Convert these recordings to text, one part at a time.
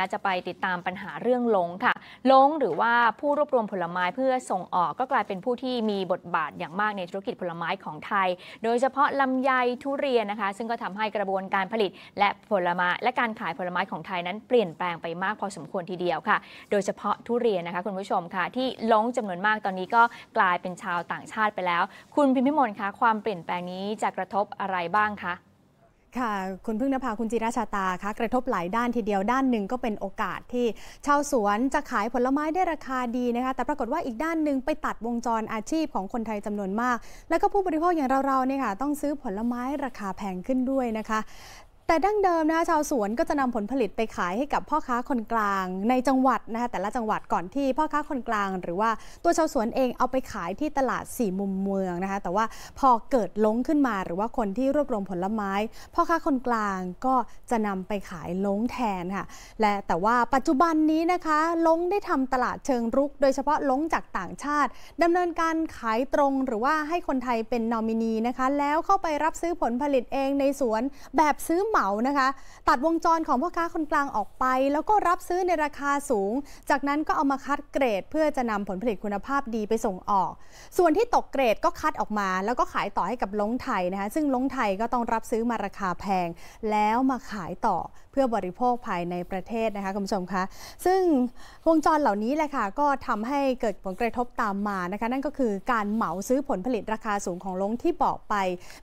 ะจะไปติดตามปัญหาเรื่องลงค่ะ ลงหรือว่าผู้รวบรวมผลไม้เพื่อส่งออกก็กลายเป็นผู้ที่มีบทบาทอย่างมากในธุรกิจผลไม้ของไทย โดยเฉพาะลำไยทุเรียนนะคะ ซึ่งก็ทำให้กระบวนการผลิตและผลไม้และการขายผลไม้ของไทยนั้น เปลี่ยนแปลงไปมากพอสมควรทีเดียวค่ะ โดยเฉพาะทุเรียนนะคะ คุณผู้ชมค่ะ ที่ลงจำนวนมากตอนนี้ก็กลายเป็นชาวต่างชาติไปแล้ว คุณพิมพิมลคะความเปลี่ยนแปลงนี้จะกระทบอะไรบ้างคะค่ะ คุณพึ่งนภาคุณจิราชาตาคะกระทบหลายด้านทีเดียว ด้านหนึ่งก็เป็นโอกาสที่ชาวสวนจะขายผลไม้ได้ราคาดีนะคะ แต่ปรากฏว่าอีกด้านหนึ่งไปตัดวงจรอาชีพของคนไทยจำนวนมาก แล้วก็ผู้บริโภคอย่างเราๆเนี่ยค่ะต้องซื้อผลไม้ราคาแพงขึ้นด้วยนะคะแต่ดั้งเดิมนะคะชาวสวนก็จะนำผลผลิตไปขายให้กับพ่อค้าคนกลางในจังหวัดนะคะแต่ละจังหวัดก่อนที่พ่อค้าคนกลาง หรือว่าตัวชาวสวนเองเอาไปขายที่ตลาดสี่มุมเมืองนะคะแต่ว่าพอเกิดล้งขึ้นมาหรือว่าคนที่รวบรวมผลไม้พ่อค้าคนกลางก็จะนำไปขายล้งแทนค่ะและแต่ว่าปัจจุบันนี้นะคะ ล้งได้ทำตลาดเชิงรุก โดยเฉพาะล้งจากต่างชาติ ดำเนินการขายตรงหรือว่าให้คนไทยเป็นนอมินีนะคะแล้วเข้าไปรับซื้อผลผลิตเองในสวนแบบซื้อหมาานะคะตัดวงจรของพ่อค้าคนกลางออกไป แล้วก็รับซื้อในราคาสูง จากนั้นก็เอามาคัดเกรดเพื่อจะนำผลผลิตคุณภาพดีไปส่งออก ส่วนที่ตกเกรดก็คัดออกมา แล้วก็ขายต่อให้กับล้งไทยนะคะ ซึ่งล้งไทยก็ต้องรับซื้อมาราคาแพง แล้วมาขายต่อเพื่อบริโภคภายในประเทศนะคะคุณผู้ชมคะ ซึ่งวงจรเหล่านี้แหละค่ะก็ทำให้เกิดผลกระทบตามมานะคะนั่นก็คือการเหมาซื้อผลผลิตราคาสูงของล้งที่บอกไป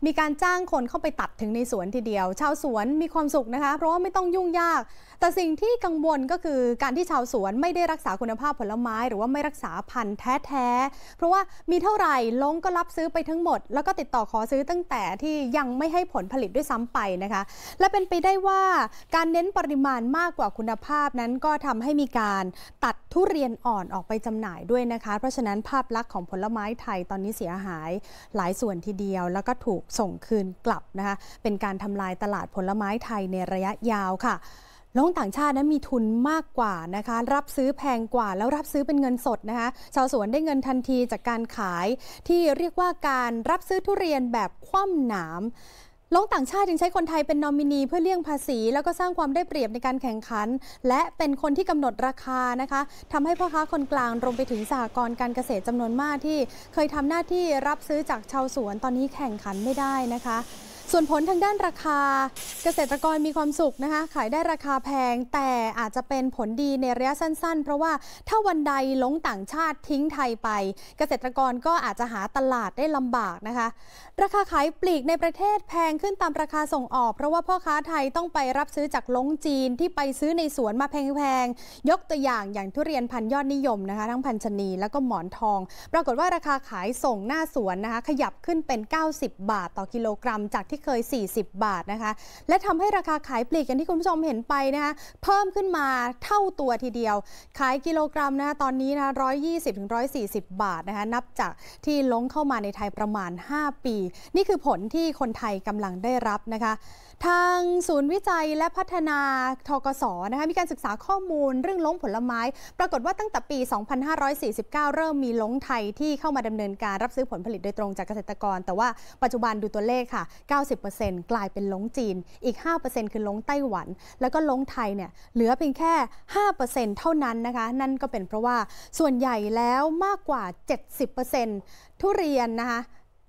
มีการจ้างคนเข้าไปตัดถึงในสวนทีเดียวชาวสวนนมีความสุขนะคะเพราะว่าไม่ต้องยุ่งยาก แต่สิ่งที่กังวลก็คือ การที่ชาวสวนไม่ได้รักษาคุณภาพผลไม้หรือว่าไม่รักษาพันธุ์แท้ๆเพราะว่ามีเท่าไหร่ลงก็รับซื้อไปทั้งหมด แล้วก็ติดต่อขอซื้อตั้งแต่ที่ยังไม่ให้ผลผลิตด้วยซ้ำไปนะคะ และเป็นไปได้ว่าการเน้นปริมาณมากกว่าคุณภาพนั้นก็ทำให้มีการตัดทุเรียนอ่อนออกไปจำหน่ายด้วยนะคะ เพราะฉะนั้นภาพลักษณ์ของผลไม้ไทยตอนนี้เสียหายหลายส่วนทีเดียว แล้วก็ถูกส่งคืนกลับนะคะเป็นการทำลายตลาดผลลไม้ไทยในระยะยาวค่ะลงต่างชาตินั้นมีทุนมากกว่านะคะ รับซื้อแพงกว่า แล้วรับซื้อเป็นเงินสดนะคะ ชาวสวนได้เงินทันทีจากการขายที่เรียกว่าการรับซื้อทุเรียนแบบคว่ำหนามลงต่างชาติจึงใช้คนไทยเป็นนอมินีเพื่อเลี่ยงภาษี แล้วก็สร้างความได้เปรียบในการแข่งขัน และเป็นคนที่กำหนดราคานะคะ ทำให้พ่อค้าคนกลางรวมไปถึงสหกรณ์การเกษตรจำนวนมากที่เคยทำหน้าที่รับซื้อจากชาวสวนตอนนี้แข่งขันไม่ได้นะคะส่วนผลทางด้านราคาเกษตรกรมีความสุขนะคะขายได้ราคาแพงแต่อาจจะเป็นผลดีในระยะสั้น ๆ เพราะว่าถ้าวันใดลงต่างชาติทิ้งไทยไป เกษตรกรก็อาจจะหาตลาดได้ลำบากนะคะ ราคาขายปลีกในประเทศแพงขึ้นตามราคาส่งออก เพราะว่าพ่อค้าไทยต้องไปรับซื้อจากลงจีนที่ไปซื้อในสวนมาแพงๆยกตัวอย่างอย่างทุเรียนพันยอดนิยมนะคะ ทั้งพันชนีแล้วก็หมอนทองปรากฏว่าราคาขายส่งหน้าสวนนะคะขยับขึ้นเป็น 90 บาทต่อกิโลกรัมจากที่เคย 40 บาทนะคะ และทำให้ราคาขายปลีกกันที่คุณผู้ชมเห็นไปนะคะ เพิ่มขึ้นมาเท่าตัวทีเดียว ขายกิโลกรัมนะคะตอนนี้นะ 120ถึง140 บาทนะคะ นับจากที่ล้งเข้ามาในไทยประมาณ 5 ปี นี่คือผลที่คนไทยกำลังได้รับนะคะ ทางศูนย์วิจัยและพัฒนาทกศนะคะ มีการศึกษาข้อมูลเรื่องล้งผลไม้ ปรากฏว่าตั้งแต่ปี 2549 เริ่มมีล้งไทยที่เข้ามาดำเนินการรับซื้อผลผลิตโดยตรงจากเกษตรกร แต่ว่าปัจจุบันดูตัวเลขค่ะ90%กลายเป็นหลงจีน อีก 5%คือหลงไต้หวัน แล้วก็หลงไทยเนี่ย เหลือเพียงแค่ 5%เท่านั้นนะคะ นั่นก็เป็นเพราะว่าส่วนใหญ่แล้วมากกว่า 70%ทุเรียนนะคะ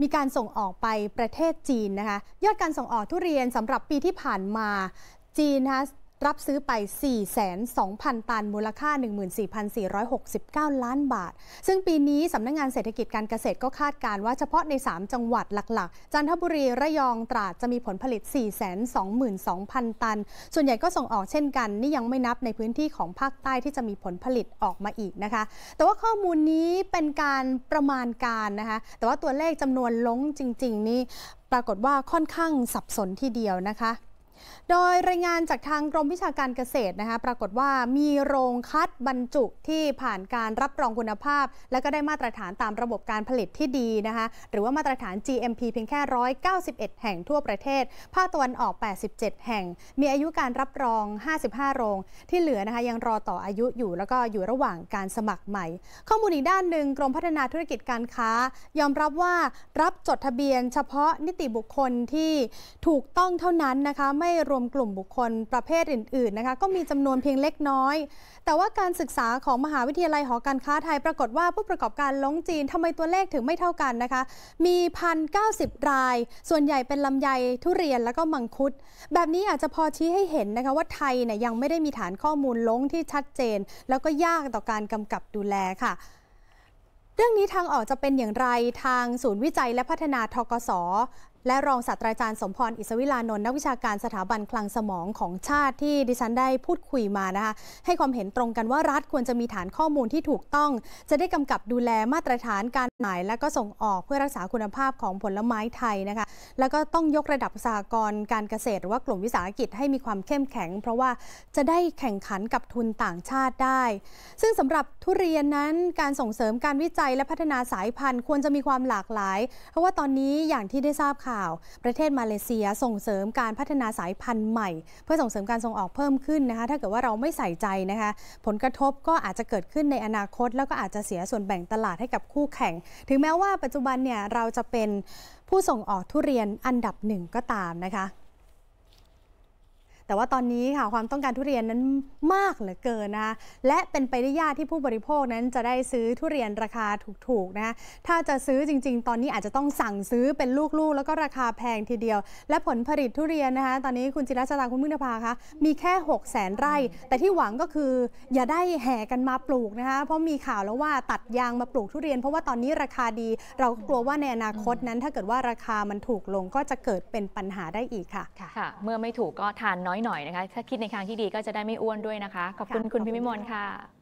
มีการส่งออกไปประเทศจีนนะคะ ยอดการส่งออกทุเรียนสำหรับปีที่ผ่านมาจีนนะคะรับซื้อไป 4 2 0 0 0 ตัน มูลค่า 14,469 ล้านบาท ซึ่งปีนี้สำนักงงานเศรษฐกิจการเกษตรก็คาดการ ว่าเฉพาะใน 3 จังหวัดหลักๆ จันทบุรี ระยอง ตราด จะมีผลผลิต 422,000 ตัน ส่วนใหญ่ก็ส่งออกเช่นกัน นี่ยังไม่นับในพื้นที่ของภาคใต้ที่จะมีผลผลิตออกมาอีกนะคะ แต่ว่าข้อมูลนี้เป็นการประมาณการนะคะ แต่ว่าตัวเลขจำนวนล้งจริง ๆ นี่ปรากฏว่าค่อนข้างสับสนทีเดียวนะคะโดยรายงานจากทางกรมวิชาการเกษตรนะคะปรากฏว่ามีโรงคัดบรรจุที่ผ่านการรับรองคุณภาพ และก็ได้มาตรฐานตามระบบการผลิตที่ดีนะคะหรือว่ามาตรฐาน GMP เพียงแค่ 191 แห่งทั่วประเทศภาคตะวันออก 87 แห่ง มีอายุการรับรอง 55 โรง ที่เหลือนะคะยังรอต่ออายุอยู่แล้วก็อยู่ระหว่างการสมัครใหม่ ข้อมูลอีกด้านหนึ่งกรมพัฒนาธุรกิจการค้า ยอมรับว่ารับจดทะเบียนเฉพาะนิติบุคคลที่ถูกต้องเท่านั้นนะคะไม่รวมกลุ่มบุคคลประเภทอื่นๆนะคะก็มีจำนวนเพียงเล็กน้อย แต่ว่าการศึกษาของมหาวิทยาลัยหอการค้าไทยปรากฏว่าผู้ประกอบการล้งจีนทำไมตัวเลขถึงไม่เท่ากันนะคะมีพันเราย ส่วนใหญ่เป็นลำไยทุเรียนแล้วก็มังคุด แบบนี้อาจจะพอชี้ให้เห็นนะคะว่าไทยเนี่ยยังไม่ได้มีฐานข้อมูลล้งที่ชัดเจน แล้วก็ยากต่อการกำกับดูแลค่ะ เรื่องนี้ทางออกจะเป็นอย่างไรทางศูนย์วิจัยและพัฒนาทกศและรองศาสตราจารย์สมพรอิสวิลานนท์นักวิชาการสถาบันคลังสมองของชาติที่ดิฉันได้พูดคุยมานะคะให้ความเห็นตรงกันว่ารัฐควรจะมีฐานข้อมูลที่ถูกต้อง จะได้กำกับดูแลมาตรฐานการหมายและก็ส่งออกเพื่อรักษาคุณภาพของผลไม้ไทยนะคะแล้วก็ต้องยกระดับสากรการเกษตร หรือว่ากลุ่มวิสาหกิจให้มีความเข้มแข็ง เพราะว่าจะได้แข่งขันกับทุนต่างชาติได้ ซึ่งสำหรับทุเรียนนั้น การส่งเสริมการวิจัยและพัฒนาสายพันธุ์ควรจะมีความหลากหลาย เพราะว่าตอนนี้อย่างที่ได้ทราบค่ะข่าวประเทศมาเลเซียส่งเสริมการพัฒนาสายพันธุ์ใหม่ เพื่อส่งเสริมการส่งออกเพิ่มขึ้นนะคะ ถ้าเกิดว่าเราไม่ใส่ใจนะคะ ผลกระทบก็อาจจะเกิดขึ้นในอนาคต แล้วก็อาจจะเสียส่วนแบ่งตลาดให้กับคู่แข่ง ถึงแม้ว่าปัจจุบันเนี่ย เราจะเป็นผู้ส่งออกทุเรียนอันดับหนึ่งก็ตามนะคะแต่ว่าตอนนี้ค่ะความต้องการทุเรียนนั้นมากเหลือเกินนะคะและเป็นไปได้ยากที่ผู้บริโภคนั้นจะได้ซื้อทุเรียนราคาถูกๆนะะถ้าจะซื้อจริง ๆ ตอนนี้อาจจะต้องสั่งซื้อเป็นลูกๆ แล้วก็ราคาแพงทีเดียว และผลผลิตทุเรียนนะคะตอนนี้คุณจิรัชตาคุณมึงนภาคะมีแค่6 0 0 0นไร่ แต่ที่หวังก็คืออย่าได้แห่กันมาปลูกนะคะเพราะมีข่าวแล้วว่าตัดยางมาปลูกทุเรียน เพราะว่าตอนนี้ราคาดี เรากลัวว่าในอนาคตนั้น ถ้าเกิดว่าราคามันถูกลงก็จะเกิดเป็นปัญหาได้อีกค่ะค่ะเมื่อไม่ถูกก็ทานน้อยหน่อยนะคะ ถ้าคิดในทางที่ดีก็จะได้ไม่อ้วนด้วยนะคะ ขอบคุณคุณพิมิมลค่ะ